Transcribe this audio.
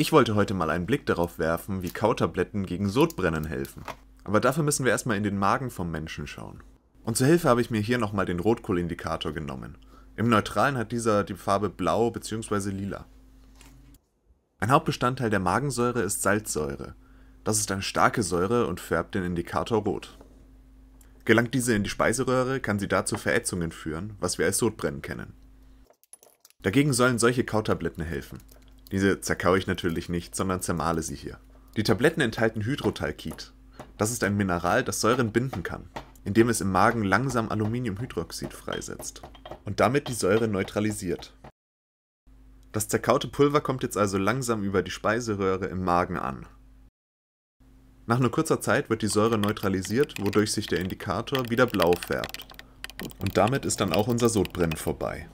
Ich wollte heute mal einen Blick darauf werfen, wie Kautabletten gegen Sodbrennen helfen. Aber dafür müssen wir erstmal in den Magen vom Menschen schauen. Und zur Hilfe habe ich mir hier nochmal den Rotkohlindikator genommen. Im Neutralen hat dieser die Farbe blau bzw. lila. Ein Hauptbestandteil der Magensäure ist Salzsäure. Das ist eine starke Säure und färbt den Indikator rot. Gelangt diese in die Speiseröhre, kann sie dazu Verätzungen führen, was wir als Sodbrennen kennen. Dagegen sollen solche Kautabletten helfen. Diese zerkaue ich natürlich nicht, sondern zermahle sie hier. Die Tabletten enthalten Hydrotalkid. Das ist ein Mineral, das Säuren binden kann, indem es im Magen langsam Aluminiumhydroxid freisetzt und damit die Säure neutralisiert. Das zerkaute Pulver kommt jetzt also langsam über die Speiseröhre im Magen an. Nach nur kurzer Zeit wird die Säure neutralisiert, wodurch sich der Indikator wieder blau färbt. Und damit ist dann auch unser Sodbrennen vorbei.